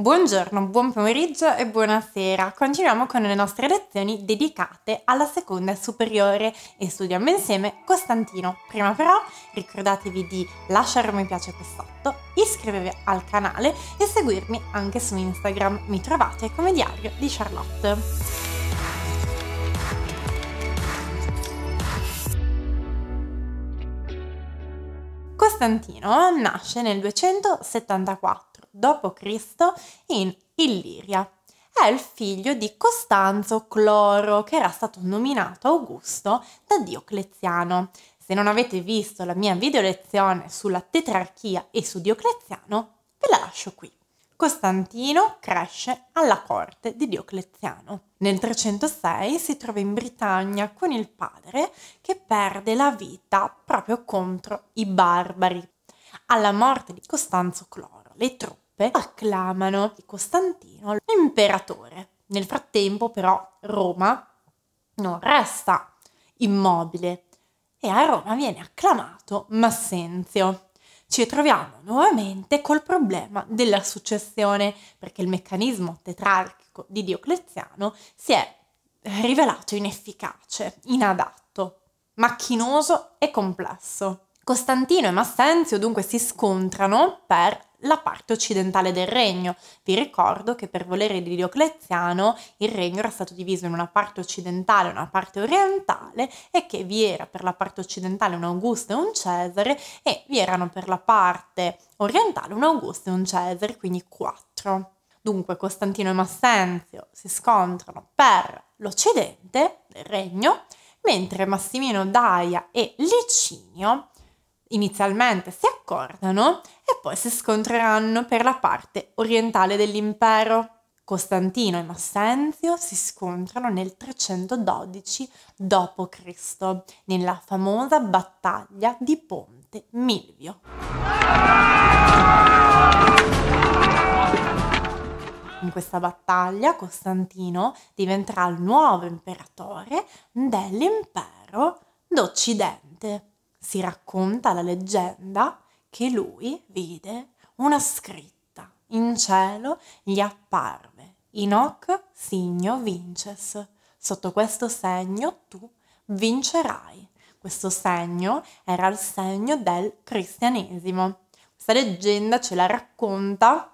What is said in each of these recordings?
Buongiorno, buon pomeriggio e buonasera. Continuiamo con le nostre lezioni dedicate alla seconda superiore e studiamo insieme Costantino. Prima però ricordatevi di lasciare un mi piace qui sotto, iscrivervi al canale e seguirmi anche su Instagram. Mi trovate come diario di Charlotte. Costantino nasce nel 274 d.C. in Illiria. È il figlio di Costanzo Cloro, che era stato nominato Augusto da Diocleziano. Se non avete visto la mia video lezione sulla tetrarchia e su Diocleziano, ve la lascio qui. Costantino cresce alla corte di Diocleziano. Nel 306 si trova in Britannia con il padre che perde la vita proprio contro i barbari. Alla morte di Costanzo Cloro, le truppe truppe acclamano Costantino imperatore. Nel frattempo però Roma non resta immobile e a Roma viene acclamato Massenzio. Ci troviamo nuovamente col problema della successione perché il meccanismo tetrarchico di Diocleziano si è rivelato inefficace, inadatto, macchinoso e complesso. Costantino e Massenzio dunque si scontrano per la parte occidentale del regno. Vi ricordo che per volere di Diocleziano il regno era stato diviso in una parte occidentale e una parte orientale e che vi era per la parte occidentale un Augusto e un Cesare e vi erano per la parte orientale un Augusto e un Cesare, quindi quattro. Dunque Costantino e Massenzio si scontrano per l'occidente del regno, mentre Massimino Daia e Licinio inizialmente si accordano e poi si scontreranno per la parte orientale dell'impero. Costantino e Massenzio si scontrano nel 312 d.C., nella famosa battaglia di Ponte Milvio. In questa battaglia Costantino diventerà il nuovo imperatore dell'impero d'Occidente si racconta la leggenda che lui vide una scritta in cielo gli apparve Inoc signo vinces sotto questo segno tu vincerai questo segno era il segno del cristianesimo questa leggenda ce la racconta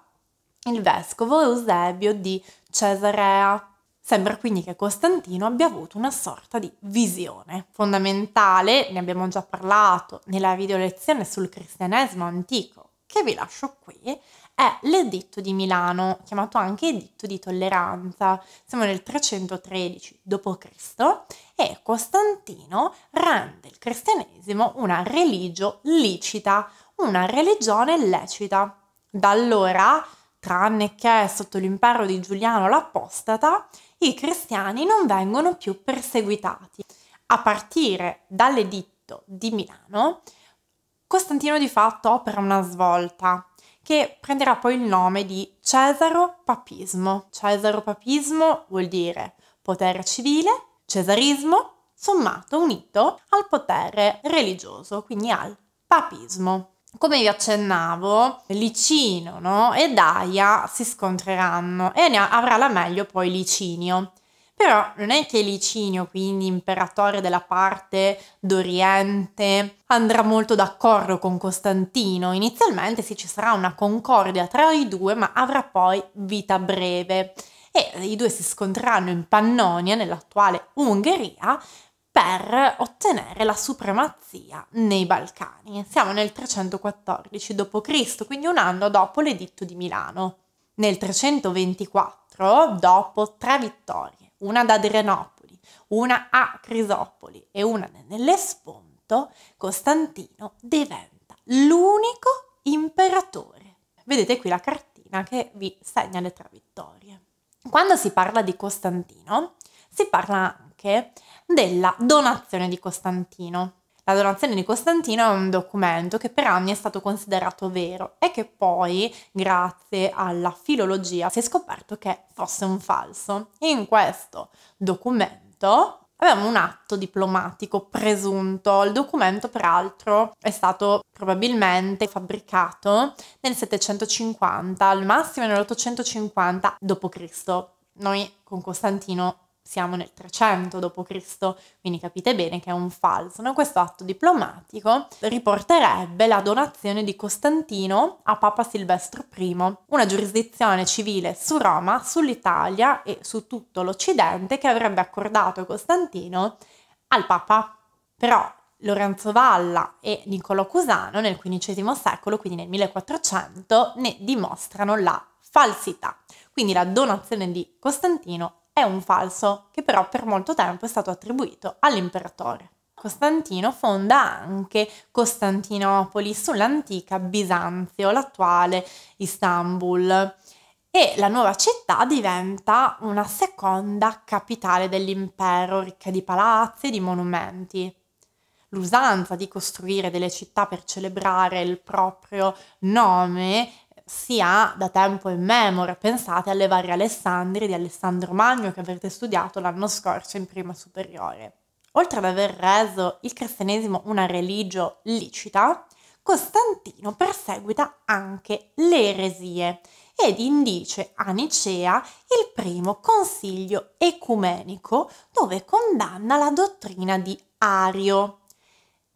il vescovo Eusebio di Cesarea Sembra quindi che Costantino abbia avuto una sorta di visione. Fondamentale, ne abbiamo già parlato nella video lezione sul cristianesimo antico, che vi lascio qui, è l'editto di Milano, chiamato anche editto di tolleranza. Siamo nel 313 d.C. e Costantino rende il cristianesimo una religio licita, una religione lecita. Da allora tranne che sotto l'impero di Giuliano l'Apostata, i cristiani non vengono più perseguitati. A partire dall'editto di Milano, Costantino di fatto opera una svolta che prenderà poi il nome di Cesaro Papismo. Cesaro Papismo vuol dire potere civile, cesarismo sommato unito al potere religioso, quindi al papismo come vi accennavo, Licino no? e Daia si scontreranno e ne avrà la meglio poi Licinio. Però non è che Licinio, quindi imperatore della parte d'Oriente, andrà molto d'accordo con Costantino. Inizialmente sì, ci sarà una concordia tra i due, ma avrà poi vita breve. E i due si scontreranno in Pannonia, nell'attuale Ungheria, per ottenere la supremazia nei Balcani. Siamo nel 314 d.C., quindi un anno dopo l'editto di Milano. Nel 324, dopo tre vittorie, una ad Adrianopoli, una a Crisopoli e una nell'Esponto, Costantino diventa l'unico imperatore. Vedete qui la cartina che vi segna le tre vittorie. Quando si parla di Costantino, si parla anche della donazione di Costantino. La donazione di Costantino è un documento che per anni è stato considerato vero e che poi, grazie alla filologia, si è scoperto che fosse un falso. In questo documento Abbiamo un atto diplomatico presunto, il documento peraltro è stato probabilmente fabbricato nel 750, al massimo nell'850 d.C. Noi con Costantino siamo nel 300 d.C., quindi capite bene che è un falso. No? Questo atto diplomatico riporterebbe la donazione di Costantino a Papa Silvestro I, una giurisdizione civile su Roma, sull'Italia e su tutto l'Occidente che avrebbe accordato Costantino al Papa. Però Lorenzo Valla e Niccolò Cusano nel XV secolo, quindi nel 1400, ne dimostrano la falsità. Quindi la donazione di Costantino è un falso che però per molto tempo è stato attribuito all'imperatore. Costantino fonda anche Costantinopoli sull'antica Bisanzio, l'attuale Istanbul, e la nuova città diventa una seconda capitale dell'impero, ricca di palazzi e di monumenti. L'usanza di costruire delle città per celebrare il proprio nome si ha da tempo in memoria. Pensate alle varie Alessandri di Alessandro Magno che avrete studiato l'anno scorso in prima superiore. Oltre ad aver reso il cristianesimo una religio licita, Costantino perseguita anche le eresie ed indice a Nicea il primo consiglio ecumenico dove condanna la dottrina di Ario,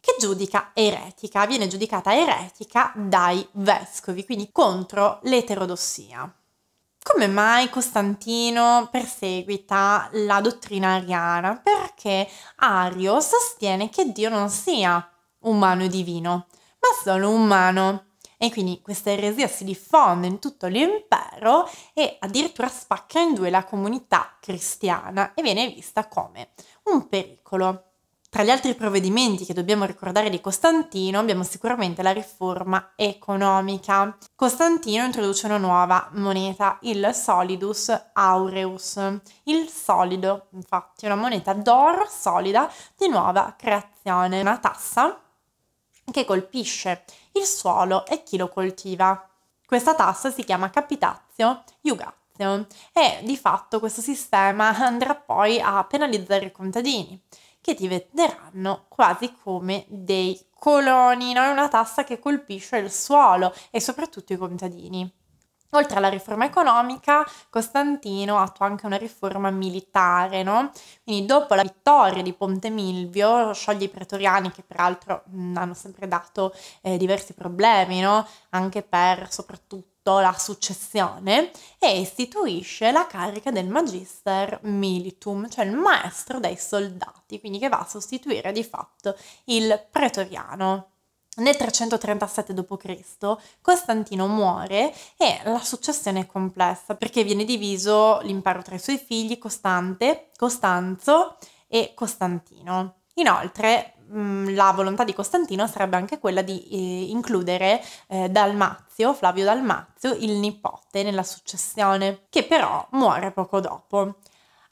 che giudica eretica, viene giudicata eretica dai vescovi, quindi contro l'eterodossia. Come mai Costantino perseguita la dottrina ariana? Perché Ario sostiene che Dio non sia umano e divino, ma solo umano. E quindi questa eresia si diffonde in tutto l'impero e addirittura spacca in due la comunità cristiana e viene vista come un pericolo. Tra gli altri provvedimenti che dobbiamo ricordare di Costantino abbiamo sicuramente la riforma economica. Costantino introduce una nuova moneta, il solidus aureus, il solido, infatti, è una moneta d'oro solida di nuova creazione, una tassa che colpisce il suolo e chi lo coltiva. Questa tassa si chiama capitatio iugatio e di fatto questo sistema andrà poi a penalizzare i contadini che diventeranno quasi come dei coloni, no? è una tassa che colpisce il suolo e soprattutto i contadini. Oltre alla riforma economica, Costantino attua anche una riforma militare, no? Quindi dopo la vittoria di Ponte Milvio, scioglie i pretoriani che peraltro mh, hanno sempre dato eh, diversi problemi, no? Anche per soprattutto la successione e istituisce la carica del magister militum, cioè il maestro dei soldati, quindi che va a sostituire di fatto il pretoriano. Nel 337 d.C. Costantino muore e la successione è complessa perché viene diviso l'impero tra i suoi figli Costante, Costanzo e Costantino. Inoltre Mm, la volontà di Costantino sarebbe anche quella di eh, includere eh, Dalmazio, Flavio Dalmazio, il nipote nella successione, che però muore poco dopo.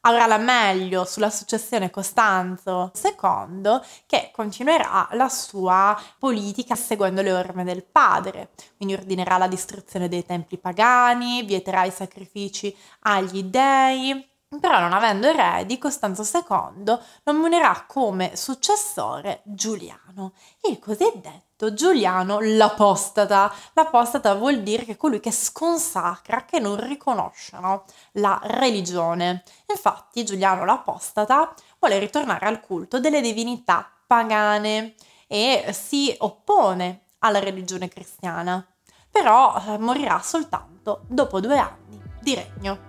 Avrà la meglio sulla successione Costanzo II, che continuerà la sua politica seguendo le orme del padre, quindi ordinerà la distruzione dei templi pagani, vieterà i sacrifici agli dei, però non avendo eredi, Costanzo II nominerà come successore Giuliano, il cosiddetto Giuliano l'apostata. L'apostata vuol dire che colui che sconsacra, che non riconoscono la religione. Infatti Giuliano l'apostata vuole ritornare al culto delle divinità pagane e si oppone alla religione cristiana, però eh, morirà soltanto dopo due anni di regno.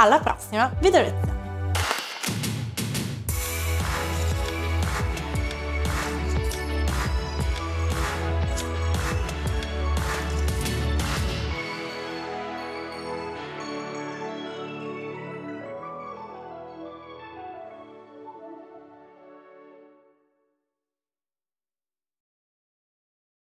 Alla prossima, Vidorezza!